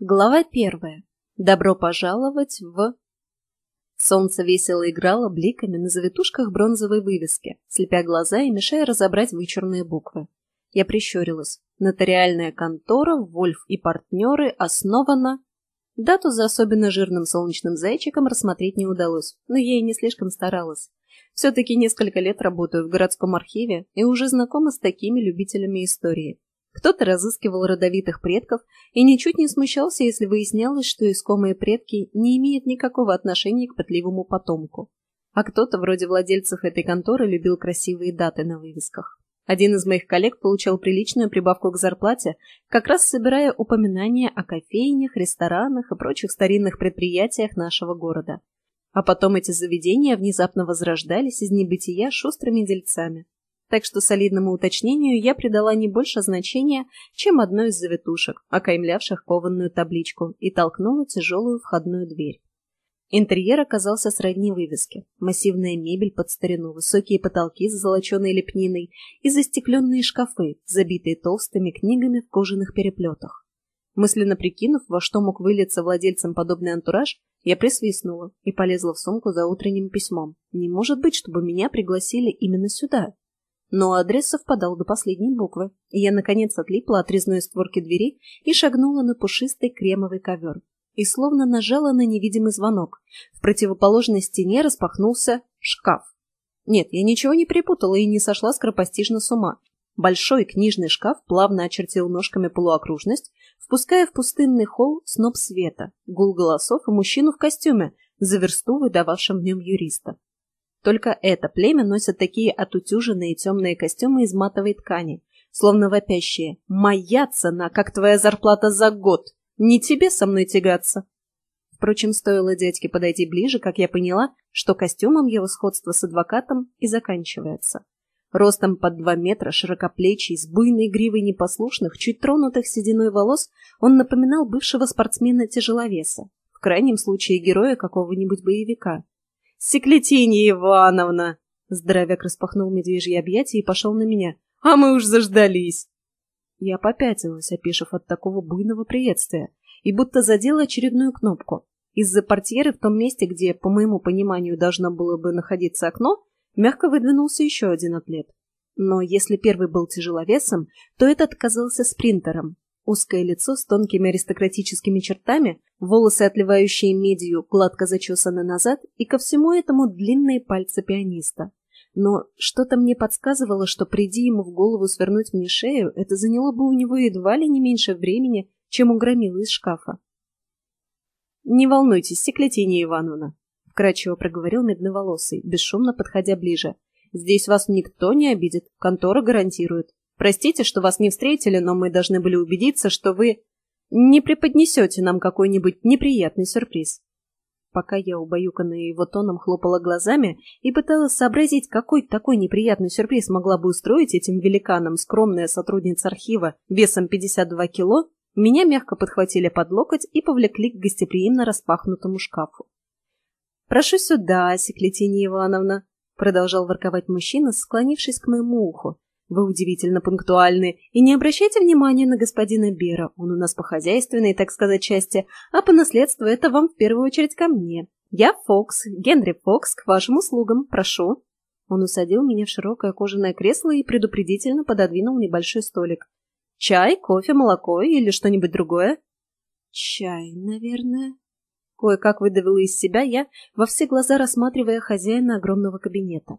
Глава первая. Добро пожаловать в... Солнце весело играло бликами на завитушках бронзовой вывески, слепя глаза и мешая разобрать вычурные буквы. Я прищурилась. Нотариальная контора «Вольф и партнеры» основана... Дату за особенно жирным солнечным зайчиком рассмотреть не удалось, но я и не слишком старалась. Все-таки несколько лет работаю в городском архиве и уже знакома с такими любителями истории. Кто-то разыскивал родовитых предков и ничуть не смущался, если выяснялось, что искомые предки не имеют никакого отношения к пытливому потомку. А кто-то, вроде владельцев этой конторы, любил красивые даты на вывесках. Один из моих коллег получал приличную прибавку к зарплате, как раз собирая упоминания о кофейнях, ресторанах и прочих старинных предприятиях нашего города. А потом эти заведения внезапно возрождались из небытия шустрыми дельцами. Так что солидному уточнению я придала не больше значения, чем одной из завитушек, окаймлявших кованную табличку, и толкнула тяжелую входную дверь. Интерьер оказался сродни вывеске. Массивная мебель под старину, высокие потолки с золоченой лепниной и застекленные шкафы, забитые толстыми книгами в кожаных переплетах. Мысленно прикинув, во что мог вылиться владельцем подобный антураж, я присвистнула и полезла в сумку за утренним письмом. Не может быть, чтобы меня пригласили именно сюда. Но адрес совпадал до последней буквы, и я, наконец, отлипла от резной створки двери и шагнула на пушистый кремовый ковер и словно нажала на невидимый звонок. В противоположной стене распахнулся шкаф. Нет, я ничего не перепутала и не сошла скоропостижно с ума. Большой книжный шкаф плавно очертил ножками полуокружность, впуская в пустынный холл сноп света, гул голосов и мужчину в костюме, за версту выдававшим в нем юриста. Только это племя носят такие отутюженные темные костюмы из матовой ткани, словно вопящие «Моя цена, как твоя зарплата за год!» Не тебе со мной тягаться. Впрочем, стоило дядьке подойти ближе, как я поняла, что костюмом его сходство с адвокатом и заканчивается. Ростом под два метра, широкоплечий, с буйной гривой непослушных, чуть тронутых сединой волос, он напоминал бывшего спортсмена-тяжеловеса, в крайнем случае героя какого-нибудь боевика. «Секлетинья Ивановна!» Здоровяк распахнул медвежье объятия и пошел на меня. «А мы уж заждались!» Я попятилась, опешив от такого буйного приветствия, и будто задела очередную кнопку. Из-за портьеры в том месте, где, по моему пониманию, должно было бы находиться окно, мягко выдвинулся еще один атлет. Но если первый был тяжеловесом, то этот казался спринтером. Узкое лицо с тонкими аристократическими чертами, волосы, отливающие медью, гладко зачесаны назад, и ко всему этому длинные пальцы пианиста но что-то мне подсказывало, что приди ему в голову свернуть мне шею, это заняло бы у него едва ли не меньше времени, чем у громила из шкафа. «Не волнуйтесь, Секлетения Ивановна», — вкрадчиво проговорил Медноволосый, бесшумно подходя ближе. «Здесь вас никто не обидит, контора гарантирует. Простите, что вас не встретили, но мы должны были убедиться, что вы не преподнесете нам какой-нибудь неприятный сюрприз». Пока я, убаюканная его тоном, хлопала глазами и пыталась сообразить, какой такой неприятный сюрприз могла бы устроить этим великанам скромная сотрудница архива весом 52 кило, меня мягко подхватили под локоть и повлекли к гостеприимно распахнутому шкафу. «Прошу сюда, Секлетинья Ивановна», — продолжал ворковать мужчина, склонившись к моему уху, вы удивительно пунктуальны, и не обращайте внимания на господина Бера, он у нас по хозяйственной, так сказать, части, а по наследству это вам в первую очередь ко мне. Я Фокс, Генри Фокс, к вашим услугам, прошу». Он усадил меня в широкое кожаное кресло и предупредительно пододвинул небольшой столик. «Чай, кофе, молоко или что-нибудь другое?» «Чай, наверное», Кое-как выдавила из себя я, во все глаза рассматривая хозяина огромного кабинета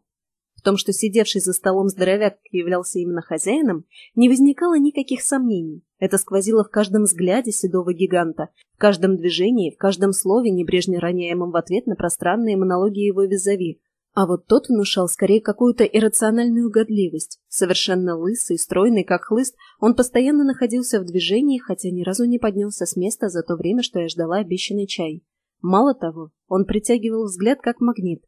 том, что сидевший за столом здоровяк являлся именно хозяином, не возникало никаких сомнений. Это сквозило в каждом взгляде седого гиганта, в каждом движении, в каждом слове, небрежно роняемом в ответ на пространные монологи его визави. А вот тот внушал скорее какую-то иррациональную годливость. Совершенно лысый, стройный, как хлыст, он постоянно находился в движении, хотя ни разу не поднялся с места за то время, что я ждала обещанный чай. Мало того, он притягивал взгляд как магнит.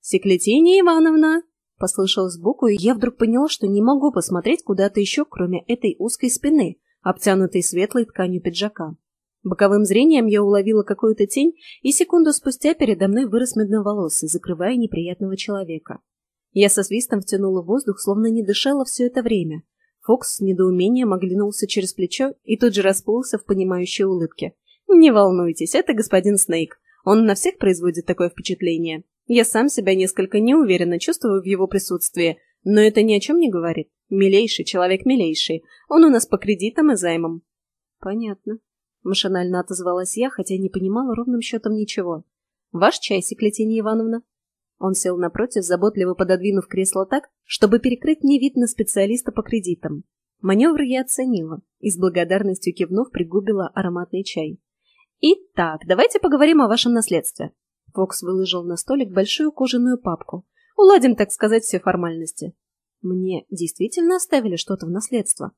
«Секлетения Ивановна!» — послышал сбоку, и я вдруг поняла, что не могу посмотреть куда-то еще, кроме этой узкой спины, обтянутой светлой тканью пиджака. Боковым зрением я уловила какую-то тень, и секунду спустя передо мной вырос медноволосый, закрывая неприятного человека. Я со свистом втянула воздух, словно не дышала все это время. Фокс с недоумением оглянулся через плечо и тут же расплылся в понимающей улыбке. «Не волнуйтесь, это господин Снейк. Он на всех производит такое впечатление. Я сам себя несколько неуверенно чувствую в его присутствии, но это ни о чем не говорит. Милейший человек милейший. Он у нас по кредитам и займам. Понятно. Машинально отозвалась я, хотя не понимала ровным счетом ничего. Ваш чайсик, Летения Ивановна. Он сел напротив, заботливо пододвинув кресло так, чтобы перекрыть мне вид на специалиста по кредитам. Маневр я оценила и с благодарностью кивнув пригубила ароматный чай. «Итак, давайте поговорим о вашем наследстве», Фокс выложил на столик большую кожаную папку. «Уладим, так сказать, все формальности». Мне действительно оставили что-то в наследство.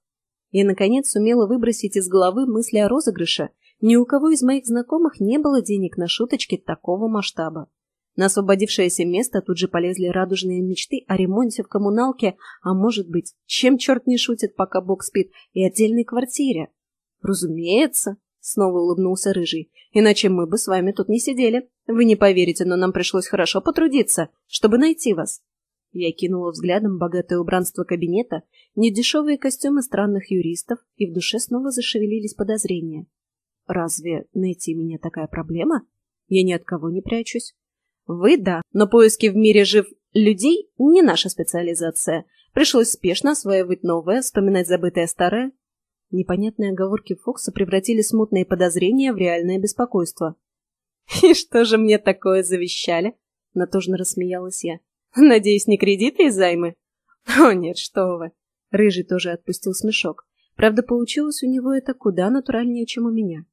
Я, наконец, сумела выбросить из головы мысли о розыгрыше. Ни у кого из моих знакомых не было денег на шуточки такого масштаба. На освободившееся место тут же полезли радужные мечты о ремонте в коммуналке, а может быть, чем черт не шутит, пока Бог спит, и отдельной квартире. «Разумеется», — снова улыбнулся Рыжий, — «иначе мы бы с вами тут не сидели». Вы не поверите, но нам пришлось хорошо потрудиться, чтобы найти вас. Я кинула взглядом богатое убранство кабинета, недешевые костюмы странных юристов, и в душе снова зашевелились подозрения. Разве найти меня такая проблема? Я ни от кого не прячусь. Вы — да, но поиски в мире жив людей — не наша специализация. Пришлось спешно осваивать новое, вспоминать забытое старое. Непонятные оговорки Фокса превратили смутные подозрения в реальное беспокойство. «И что же мне такое завещали?» — натужно рассмеялась я. «Надеюсь, не кредиты и займы?» «О нет, что вы!» Рыжий тоже отпустил смешок. Правда, получилось у него это куда натуральнее, чем у меня.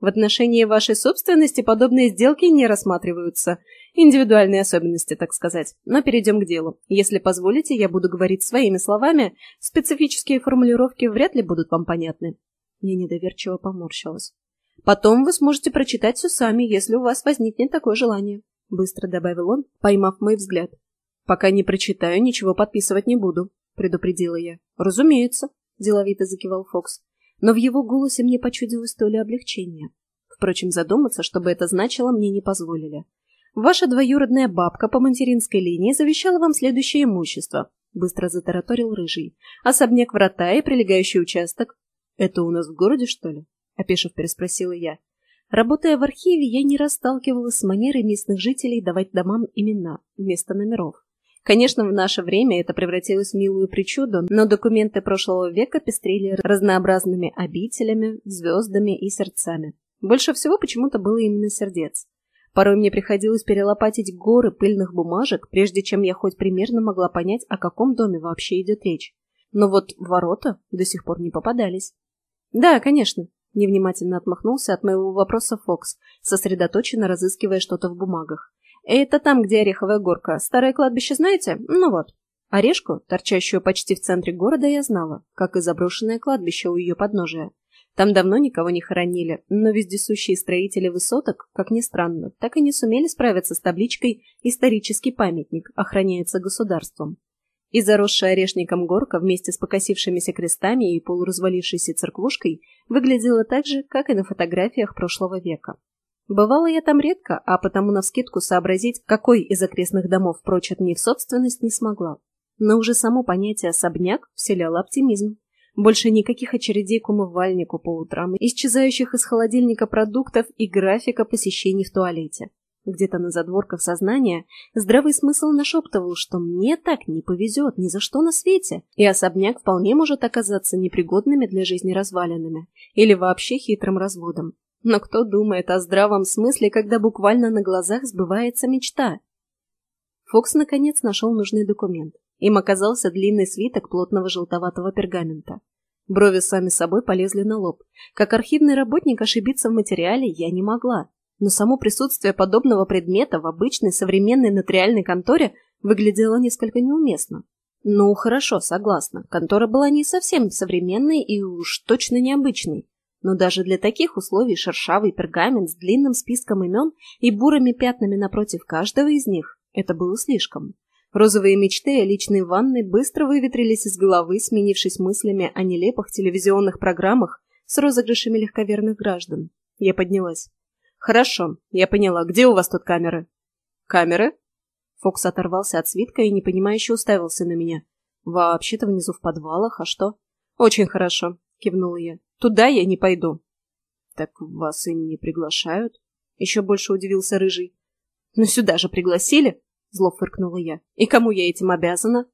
В отношении вашей собственности подобные сделки не рассматриваются. Индивидуальные особенности, так сказать. Но перейдем к делу. Если позволите, я буду говорить своими словами. Специфические формулировки вряд ли будут вам понятны. Я недоверчиво поморщилась. Потом вы сможете прочитать все сами, если у вас возникнет такое желание», — быстро добавил он, поймав мой взгляд. «Пока не прочитаю, ничего подписывать не буду», — предупредила я. «Разумеется», — деловито закивал Фокс. Но в его голосе мне почудилось то ли облегчение. Впрочем, задуматься, чтобы это значило, мне не позволили. «Ваша двоюродная бабка по материнской линии завещала вам следующее имущество», — быстро затараторил Рыжий. «Особняк врата и прилегающий участок». «Это у нас в городе, что ли?» опешив переспросила я. Работая в архиве, я не расталкивалась с манерой местных жителей давать домам имена вместо номеров. Конечно, в наше время это превратилось в милую причуду, но документы прошлого века пестрели разнообразными обителями, звездами и сердцами. Больше всего почему-то было именно сердец. Порой мне приходилось перелопатить горы пыльных бумажек, прежде чем я хоть примерно могла понять, о каком доме вообще идет речь. Но вот ворота до сих пор не попадались. Да, конечно, Невнимательно отмахнулся от моего вопроса Фокс, сосредоточенно разыскивая что-то в бумагах. «Это там, где Ореховая горка. Старое кладбище знаете? Ну вот». Орешку, торчащую почти в центре города, я знала, как и заброшенное кладбище у ее подножия. Там давно никого не хоронили, но вездесущие строители высоток, как ни странно, так и не сумели справиться с табличкой «Исторический памятник охраняется государством» и заросшая орешником горка вместе с покосившимися крестами и полуразвалившейся церквушкой выглядела так же, как и на фотографиях прошлого века. Бывала я там редко, а потому навскидку сообразить, какой из окрестных домов прочит мне в собственность, не смогла. Но уже само понятие «особняк» вселяло оптимизм. Больше никаких очередей к умывальнику по утрам, исчезающих из холодильника продуктов и графика посещений в туалете. Где-то на задворках сознания здравый смысл нашептывал, что мне так не повезет ни за что на свете, и особняк вполне может оказаться непригодными для жизни развалинами или вообще хитрым разводом. Но кто думает о здравом смысле, когда буквально на глазах сбывается мечта? Фокс наконец нашел нужный документ. Им оказался длинный свиток плотного желтоватого пергамента. Брови сами собой полезли на лоб. Как архивный работник ошибиться в материале я не могла но само присутствие подобного предмета в обычной современной нотариальной конторе выглядело несколько неуместно. Ну, хорошо, согласна, контора была не совсем современной и уж точно необычной. Но даже для таких условий шершавый пергамент с длинным списком имен и бурыми пятнами напротив каждого из них – это было слишком. Розовые мечты о личной ванной быстро выветрились из головы, сменившись мыслями о нелепых телевизионных программах с розыгрышами легковерных граждан. Я поднялась. «Хорошо, я поняла. Где у вас тут камеры?» «Камеры?» Фокс оторвался от свитка и непонимающе уставился на меня. «Вообще-то внизу в подвалах, а что?» «Очень хорошо», — кивнула я. «Туда я не пойду». «Так вас и не приглашают?» Еще больше удивился Рыжий. Но ну, сюда же пригласили!» Зло фыркнула я. «И кому я этим обязана?»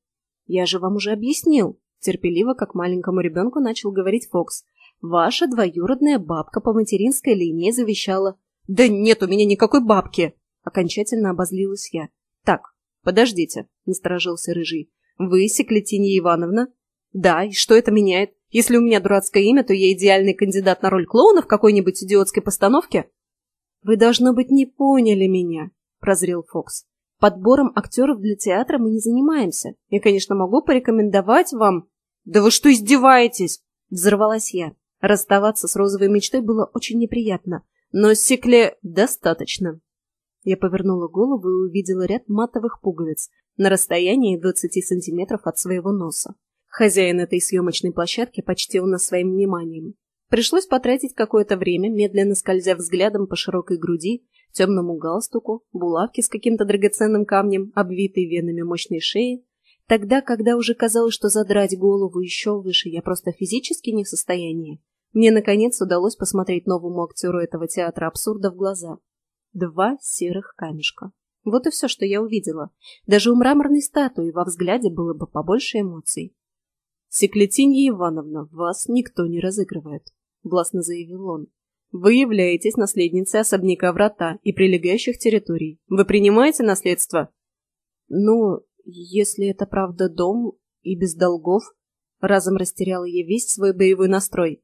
«Я же вам уже объяснил!» Терпеливо, как маленькому ребенку, начал говорить Фокс. «Ваша двоюродная бабка по материнской линии завещала...» «Да нет у меня никакой бабки!» — окончательно обозлилась я. «Так, подождите», — насторожился Рыжий. «Вы Секлетинья Ивановна?» «Да, и что это меняет? Если у меня дурацкое имя, то я идеальный кандидат на роль клоуна в какой-нибудь идиотской постановке?» «Вы, должно быть, не поняли меня», — прозрел Фокс. «Подбором актеров для театра мы не занимаемся. Я, конечно, могу порекомендовать вам...» «Да вы что, издеваетесь?» — взорвалась я. Расставаться с розовой мечтой было очень неприятно, но секле достаточно. Я повернула голову и увидела ряд матовых пуговиц на расстоянии 20 сантиметров от своего носа. Хозяин этой съемочной площадки почтил нас своим вниманием. Пришлось потратить какое-то время, медленно скользя взглядом по широкой груди, темному галстуку, булавке с каким-то драгоценным камнем, обвитой венами мощной шеи. Тогда, когда уже казалось, что задрать голову еще выше я просто физически не в состоянии, мне, наконец, удалось посмотреть новому актеру этого театра абсурда в глаза. Два серых камешка. Вот и все, что я увидела. Даже у мраморной статуи во взгляде было бы побольше эмоций. «Секлетинья Ивановна, вас никто не разыгрывает», — властно заявил он. «Вы являетесь наследницей особняка врата и прилегающих территорий. Вы принимаете наследство?» «Ну, если это правда дом и без долгов...» Разом растеряла я весь свой боевой настрой.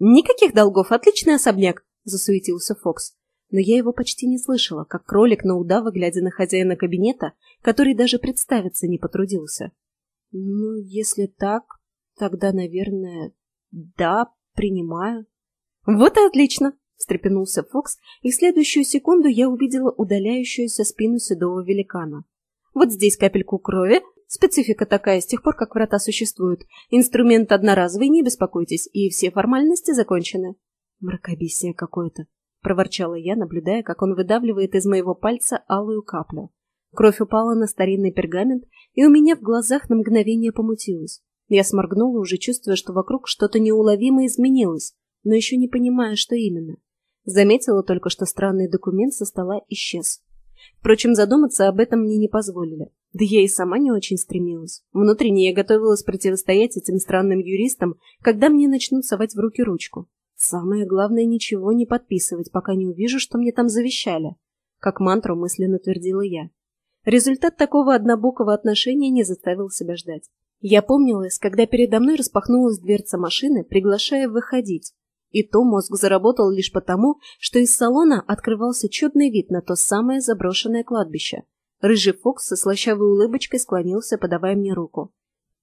«Никаких долгов, отличный особняк!» — засуетился Фокс. Но я его почти не слышала, как кролик на удава, глядя на хозяина кабинета, который даже представиться не потрудился. «Ну, если так, тогда, наверное, да, принимаю». «Вот и отлично!» — встрепенулся Фокс, и в следующую секунду я увидела удаляющуюся спину седого великана. «Вот здесь капельку крови, Специфика такая с тех пор, как врата существуют. Инструмент одноразовый, не беспокойтесь, и все формальности закончены. Мракобесие какое-то, — проворчала я, наблюдая, как он выдавливает из моего пальца алую каплю. Кровь упала на старинный пергамент, и у меня в глазах на мгновение помутилось. Я сморгнула, уже чувствуя, что вокруг что-то неуловимо изменилось, но еще не понимая, что именно. Заметила только, что странный документ со стола исчез. Впрочем, задуматься об этом мне не позволили. Да я и сама не очень стремилась. Внутренне я готовилась противостоять этим странным юристам, когда мне начнут совать в руки ручку. Самое главное – ничего не подписывать, пока не увижу, что мне там завещали. Как мантру мысленно твердила я. Результат такого однобокого отношения не заставил себя ждать. Я помнилась, когда передо мной распахнулась дверца машины, приглашая выходить. И то мозг заработал лишь потому, что из салона открывался чудный вид на то самое заброшенное кладбище – Рыжий Фокс со слащавой улыбочкой склонился, подавая мне руку.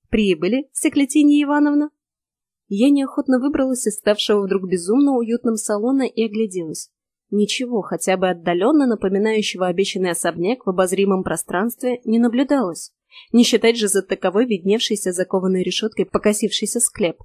«Прибыли, Секлетинья Ивановна?» Я неохотно выбралась из ставшего вдруг безумно уютным салона и огляделась. Ничего, хотя бы отдаленно напоминающего обещанный особняк в обозримом пространстве, не наблюдалось. Не считать же за таковой видневшийся закованной решеткой покосившийся склеп.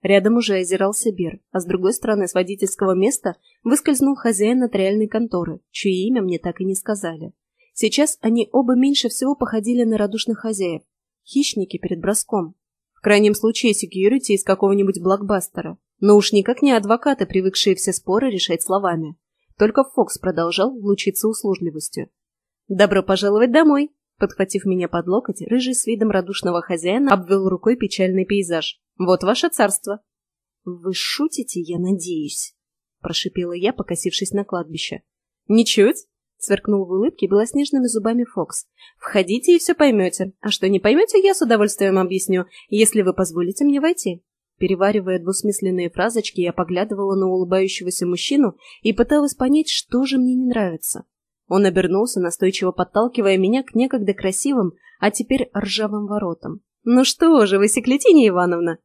Рядом уже озирался Бир, а с другой стороны с водительского места выскользнул хозяин нотариальной конторы, чье имя мне так и не сказали. Сейчас они оба меньше всего походили на радушных хозяев. Хищники перед броском. В крайнем случае секьюрити из какого-нибудь блокбастера. Но уж никак не адвокаты, привыкшие все споры решать словами. Только Фокс продолжал лучиться услужливостью. «Добро пожаловать домой!» Подхватив меня под локоть, рыжий с видом радушного хозяина обвел рукой печальный пейзаж. «Вот ваше царство!» «Вы шутите, я надеюсь?» – прошипела я, покосившись на кладбище. «Ничуть!» Сверкнул в улыбке белоснежными зубами Фокс. «Входите и все поймете. А что не поймете, я с удовольствием объясню, если вы позволите мне войти». Переваривая двусмысленные фразочки, я поглядывала на улыбающегося мужчину и пыталась понять, что же мне не нравится. Он обернулся, настойчиво подталкивая меня к некогда красивым, а теперь ржавым воротам. «Ну что же вы, Секлетиня Ивановна!»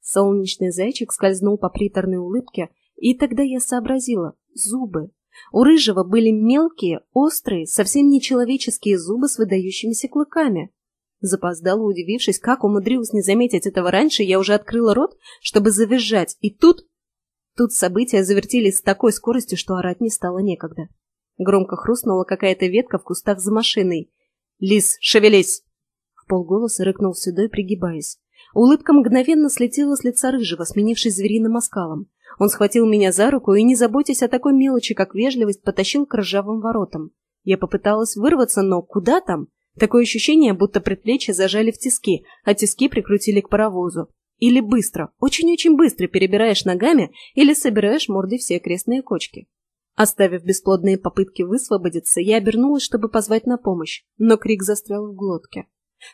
Солнечный зайчик скользнул по приторной улыбке, и тогда я сообразила — зубы. У рыжего были мелкие, острые, совсем нечеловеческие зубы с выдающимися клыками. Запоздала, удивившись, как умудрилась не заметить этого раньше, я уже открыла рот, чтобы завизжать, и тут... Тут события завертились с такой скоростью, что орать не стало некогда. Громко хрустнула какая-то ветка в кустах за машиной. «Лис, шевелись!» В полголоса рыкнул седой, пригибаясь. Улыбка мгновенно слетела с лица рыжего, сменившись звериным оскалом. Он схватил меня за руку и, не заботясь о такой мелочи, как вежливость, потащил к ржавым воротам. Я попыталась вырваться, но куда там? Такое ощущение, будто предплечья зажали в тиски, а тиски прикрутили к паровозу. Или быстро, очень-очень быстро перебираешь ногами или собираешь мордой все крестные кочки. Оставив бесплодные попытки высвободиться, я обернулась, чтобы позвать на помощь, но крик застрял в глотке.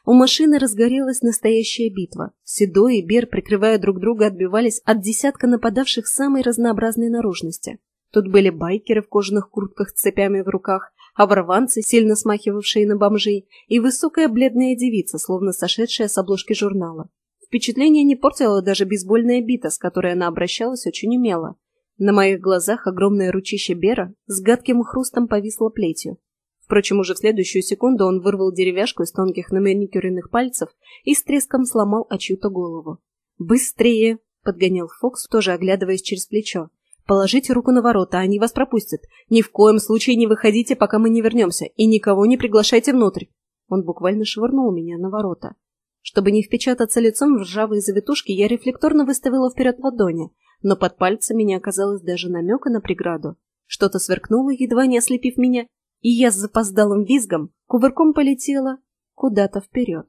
У машины разгорелась настоящая битва. Седой и Бер, прикрывая друг друга, отбивались от десятка нападавших самой разнообразной наружности. Тут были байкеры в кожаных куртках с цепями в руках, оборванцы, сильно смахивавшие на бомжей, и высокая бледная девица, словно сошедшая с обложки журнала. Впечатление не портила даже бейсбольная бита, с которой она обращалась очень умело. На моих глазах огромное ручище Бера с гадким хрустом повисло плетью, Впрочем, уже в следующую секунду он вырвал деревяшку из тонких наманикюренных пальцев и с треском сломал о чью-то голову. «Быстрее!» — подгонял Фокс, тоже оглядываясь через плечо. «Положите руку на ворота, они вас пропустят. Ни в коем случае не выходите, пока мы не вернемся, и никого не приглашайте внутрь!» Он буквально швырнул меня на ворота. Чтобы не впечататься лицом в ржавые завитушки, я рефлекторно выставила вперед ладони, но под пальцами не оказалось даже намека на преграду. Что-то сверкнуло, едва не ослепив меня, и я с запоздалым визгом кувырком полетела куда-то вперед.